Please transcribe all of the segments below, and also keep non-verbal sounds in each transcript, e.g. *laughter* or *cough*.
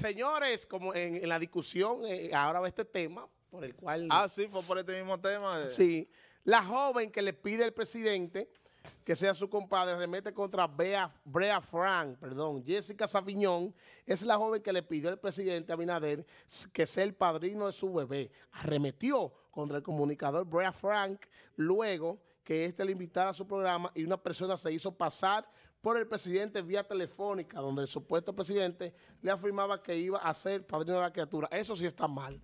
Señores, como en, la discusión, eh, ahora va este tema por el cual... Ah, sí, fue por este mismo tema. Sí. La joven que le pide al presidente que sea su compadre, remete contra Brea Frank, perdón, Jessica Saviñón, es la joven que le pidió al presidente Abinader que sea el padrino de su bebé. Arremetió contra el comunicador Brea Frank luego que éste le invitara a su programa y una persona se hizo pasar por el presidente vía telefónica, donde el supuesto presidente le afirmaba que iba a ser padrino de la criatura. Eso sí está mal.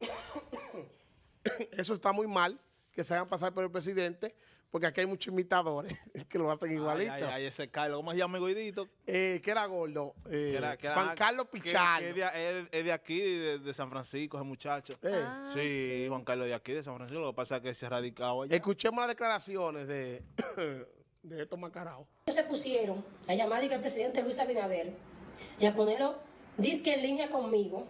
*coughs* Eso está muy mal, que se hagan pasar por el presidente, porque aquí hay muchos imitadores *laughs* que lo hacen igualito. Ay, ay, ese Carlos, ¿cómo se llama, Guidito? Eh, que era gordo. Eh, Juan Carlos Pichal. Es de, aquí, de, San Francisco, ese muchacho. Eh. Ah, sí, Juan Carlos de aquí, de San Francisco. Lo que pasa es que se ha radicado allá. Escuchemos las declaraciones de de Ellos Se pusieron a llamar al presidente Luis Abinader y a ponerlo disque en línea conmigo,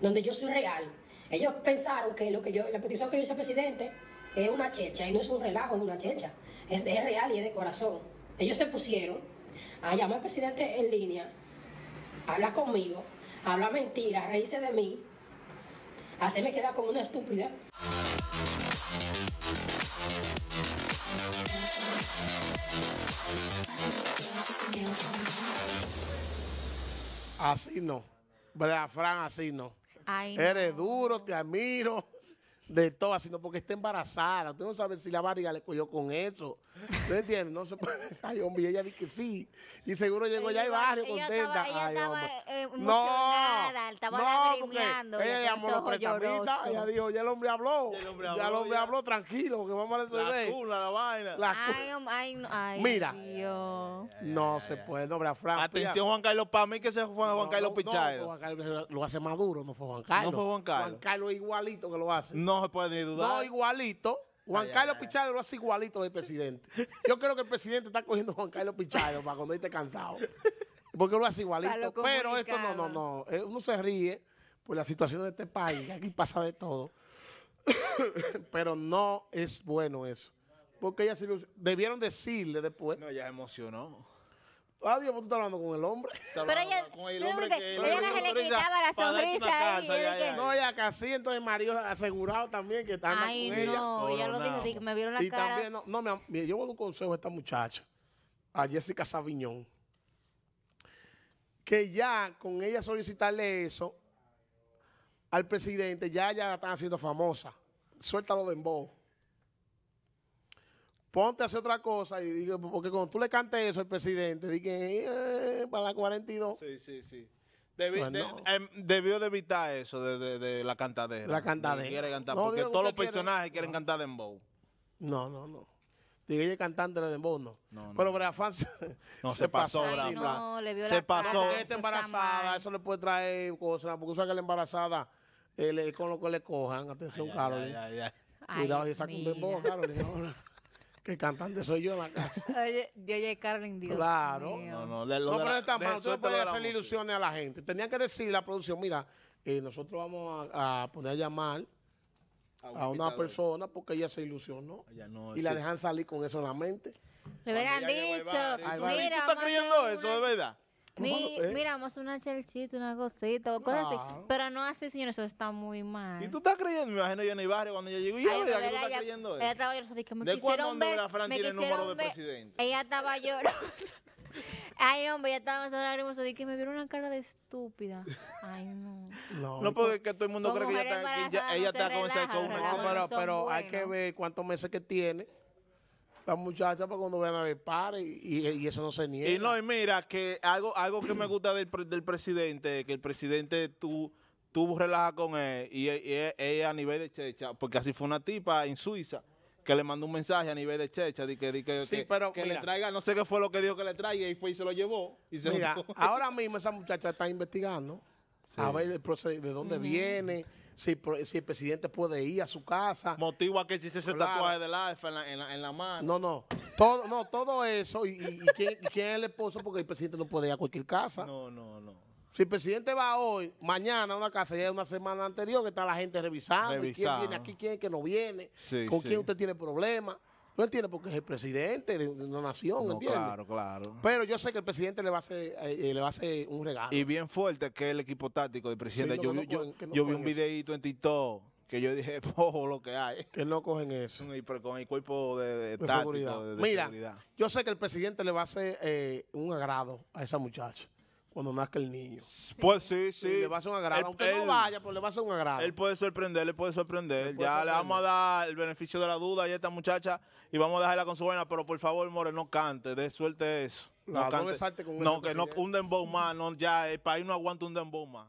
donde yo soy real. Ellos pensaron que lo que yo, la petición que yo hice al presidente es una checha y no es un relajo, es una checha. Es, real y es de corazón. Ellos se pusieron a llamar al presidente en línea, habla conmigo, habla hablar mentiras, reírse de mí, así hacerme quedar como una estúpida. Así no. Fran, así no. Eres duro, te admiro de todas, sino porque está embarazada. Usted no sabe si la barriga le cogió con eso. ¿No entiendes? No se puede. Ay, *laughs* hombre, ella dice que sí. Y seguro llegó ya al barrio contenta. Estaba, ella estaba eh, no, no, lagrimeando. Ella llamó a la ella dijo, ya el hombre habló. Ya el hombre habló, tranquilo, que vamos a resolver. La cuna la vaina. La ay, ay, Mira. No se puede, no, Atención, Juan Carlos, para mí que se fue Juan Carlos Pichayo. Juan Carlos lo hace Maduro no fue Juan Carlos. No fue Juan Carlos. Juan Carlos igualito que lo hace. No, no se puede ni dudar. No, igualito. Juan Carlos Pichardo lo hace igualito del presidente. Yo creo que el presidente está cogiendo a Juan Carlos Pichardo para cuando esté cansado. Porque lo hace igualito. Pero esto no, no, no. Eh, uno se ríe por la situación de este país. Aquí pasa de todo. *coughs* Pero no es bueno eso. Porque ella se Debieron decirle después. No, ya emocionó. Adiós, ah, pues, tú estás hablando con el hombre. Pero ella, con el ella no se le quitaba la sonrisa. y No, ya casi, entonces Mario asegurado también que está con Ay, no, ella lo dije, me vieron la cara. Y también, no, yo voy a dar un consejo a esta muchacha, a Jessica Saviñón. que ya con ella solicitarle eso al presidente, ya ya la están haciendo famosa. Suéltalo de embo ponte a hacer otra cosa. Y digo, porque cuando tú le cantes eso al presidente, dije, eh, para la 42. Sí, sí, sí. Em, debió de evitar eso de, de, la cantadera. La cantadera. Quiere cantar, porque todos los personajes quieren no. cantar dembow. No, no, no. Dije ella cantante de dembow, no. Pero Brafán se, no, *laughs* se, se pasó, pasó Brafán. se pasó. Está embarazada, eso le puede traer cosas, porque usa que la embarazada, eh, con lo que le cojan, atención, Carolina. Cuidado, y saca un dembow, Carolina el cantante soy yo en la casa. *laughs* Oye, oye Carmen, Dios Claro. No, no, pero no puedes hacer ilusiones a la gente. Tenían que decir la producción, mira, eh, nosotros vamos a, poner a llamar a una persona porque ella se ilusionó. y la dejan salir con eso en la mente. Le hubieran dicho, mira, tú estás creyendo eso, de verdad? Mi, ¿Eh? Miramos una chelchita, una cosita, cosas así. Ah. Pero no así, señor, eso está muy mal. ¿Y tú estás creyendo? Me imagino yo en el barrio cuando yo llego. ¿Y ella, tú estás creyendo Ella estaba llorando, que me ¿De cuándo me Fran número de presidente? Ella estaba llorosa. Ay, hombre, ella estaba en lágrimas. Dije que me vieron una cara de estúpida. Ay, no. No, porque que todo el mundo cree que ella está, ella, con una cámara pero hay que ver cuántos meses que tiene la muchacha para cuando vean a ver pares y, eso no se niega. Y no, y mira, que algo, algo que me gusta del, presidente, que el presidente tú, tú con él y e, e, ella a nivel de checha, porque así fue una tipa en Suiza que le mandó un mensaje a nivel de checha de que, le traiga, no sé qué fue lo que dijo que le traiga y fue y se lo llevó. ahora mismo esa muchacha está investigando *laughs* a ver de dónde viene si, el presidente puede ir a su casa. Motivo a que si se ese tatuaje de la en la, en la, mano. No, no. Todo, no, todo eso. ¿Y, quién, quién es el esposo? Porque el presidente no puede ir a cualquier casa. No, no, no. Si el presidente va hoy, mañana a una casa, ya es una semana anterior que está la gente revisando. ¿Quién viene aquí? ¿Quién que no viene? ¿Con quién usted tiene problemas? No entiendo porque es el presidente de una nación, no, Claro, claro. Pero yo sé que el presidente le va a hacer, eh, eh, le va a un regalo. Y bien fuerte que el equipo táctico del presidente. yo, vi, vi, un videito en TikTok que yo dije, pojo *laughs* lo que hay. Que no cogen eso. Y, pero con el cuerpo de, táctico. seguridad. Mira, yo sé que el presidente le va a hacer eh, un agrado a esa muchacha cuando nazca el niño. Pues sí, sí. Le va a hacer un agrado. Aunque no vaya, pues le va a hacer un agrado. Él puede sorprender, le puede sorprender. ya le vamos a dar el beneficio de la duda a esta muchacha y vamos a dejarla con su buena, pero por favor, More, no cante, de suerte eso. No, no, cante. no le No, que no, un dembow más, no, ya el país no aguanta un dembow más.